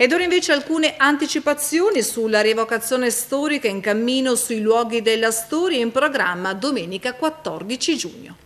Ed ora invece alcune anticipazioni sulla rievocazione storica in cammino sui luoghi della storia in programma domenica 14 giugno.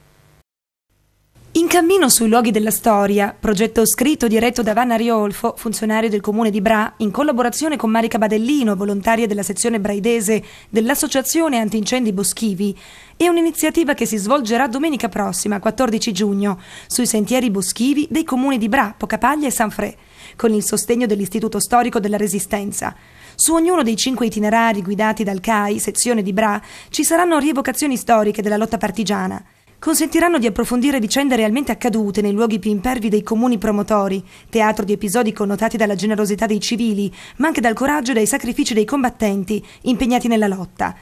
In cammino sui luoghi della storia, progetto scritto e diretto da Vanna Riolfo, funzionario del comune di Bra, in collaborazione con Marica Badellino, volontaria della sezione braidese dell'Associazione Antincendi Boschivi, è un'iniziativa che si svolgerà domenica prossima, 14 giugno, sui sentieri boschivi dei comuni di Bra, Pocapaglia e Sanfré, con il sostegno dell'Istituto Storico della Resistenza. Su ognuno dei cinque itinerari guidati dal CAI, sezione di Bra, ci saranno rievocazioni storiche della lotta partigiana consentiranno di approfondire vicende realmente accadute nei luoghi più impervi dei comuni promotori, teatro di episodi connotati dalla generosità dei civili, ma anche dal coraggio e dai sacrifici dei combattenti impegnati nella lotta.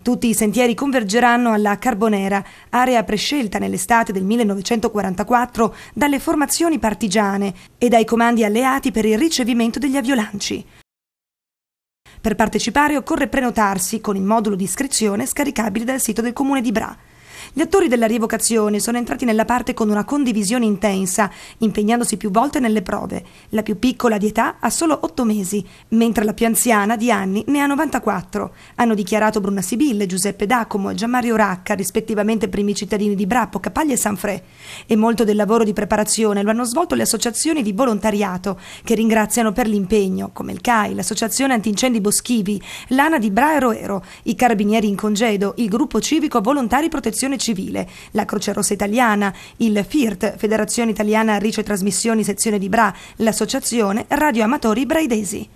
Tutti i sentieri convergeranno alla Carbonera, area prescelta nell'estate del 1944 dalle formazioni partigiane e dai comandi alleati per il ricevimento degli aviolanci. Per partecipare occorre prenotarsi con il modulo di iscrizione scaricabile dal sito del comune di Bra. Gli attori della rievocazione sono entrati nella parte con una condivisione intensa, impegnandosi più volte nelle prove. La più piccola di età ha solo 8 mesi, mentre la più anziana di anni ne ha 94. Hanno dichiarato Bruna Sibille, Giuseppe Dacomo e Gianmario Racca, rispettivamente primi cittadini di Brappo, Capaglia e Sanfrè. E molto del lavoro di preparazione lo hanno svolto le associazioni di volontariato, che ringraziano per l'impegno, come il CAI, l'Associazione Antincendi Boschivi, l'ANA di Braero Ero, i Carabinieri in Congedo, il Gruppo Civico Volontari Protezione Civile, la Croce Rossa Italiana, il FIRT, Federazione Italiana Rice Trasmissioni Sezione di Bra, l'Associazione Radio Amatori Braidesi.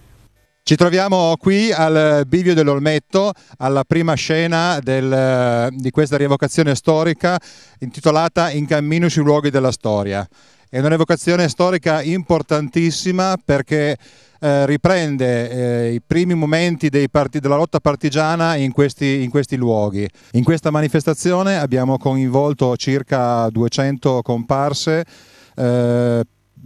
Ci troviamo qui al bivio dell'Olmetto, alla prima scena del, di questa rievocazione storica intitolata In cammino sui luoghi della storia è un'evocazione storica importantissima perché eh, riprende eh, i primi momenti part- della lotta partigiana in questi, in questi, luoghi. In questa manifestazione abbiamo coinvolto circa 200 comparse. Eh,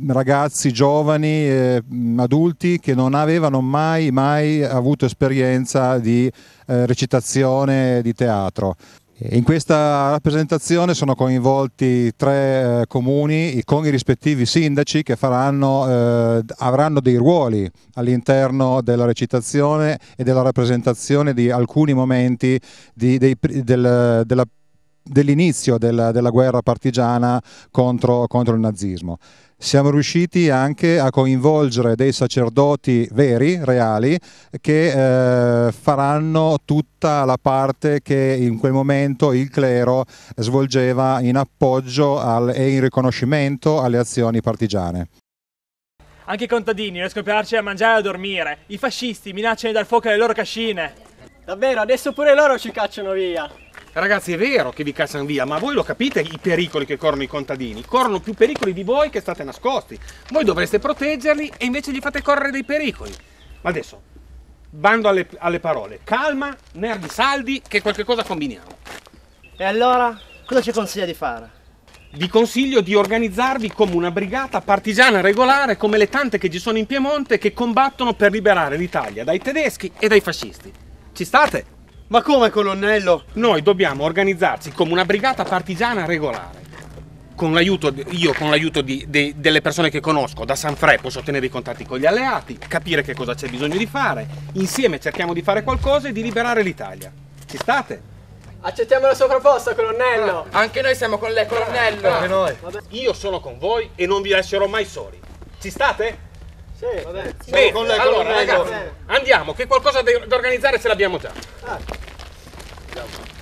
ragazzi, giovani, eh, adulti che non avevano mai, mai avuto esperienza di eh, recitazione di teatro. In questa rappresentazione sono coinvolti tre eh, comuni con i rispettivi sindaci che faranno, eh, avranno dei ruoli all'interno della recitazione e della rappresentazione di alcuni momenti di, dei, del, della dell'inizio della, della, guerra partigiana contro, contro il nazismo. Siamo riusciti anche a coinvolgere dei sacerdoti veri, reali, che eh, faranno tutta la parte che in quel momento il clero svolgeva in appoggio al, e in riconoscimento alle azioni partigiane. Anche i contadini riescono a piarci a mangiare e a dormire. I fascisti minacciano di dal fuoco alle loro cascine. Davvero, adesso pure loro ci cacciano via. Ragazzi è vero che vi cacciano via, ma voi lo capite i pericoli che corrono i contadini? Corrono più pericoli di voi che state nascosti. Voi dovreste proteggerli e invece gli fate correre dei pericoli. Ma adesso, bando alle, alle parole. Calma, nervi saldi, che qualche cosa combiniamo. E allora, cosa ci consiglia di fare? Vi consiglio di organizzarvi come una brigata partigiana regolare, come le tante che ci sono in Piemonte, che combattono per liberare l'Italia dai tedeschi e dai fascisti. Ci state? Ma come, colonnello? Noi dobbiamo organizzarci come una brigata partigiana regolare. Con l'aiuto, io con l'aiuto delle persone che conosco da Sanfre posso ottenere i contatti con gli alleati, capire che cosa c'è bisogno di fare, insieme cerchiamo di fare qualcosa e di liberare l'Italia. Ci state? Accettiamo la sua proposta, colonnello! Ah, anche noi siamo con lei, colonnello! Ah, anche noi! Io sono con voi e non vi lascerò mai soli. Ci state? Sì, vabbè. Sì. Bene, con allora con ragazzi, andiamo, che qualcosa da organizzare ce l'abbiamo già. Ah.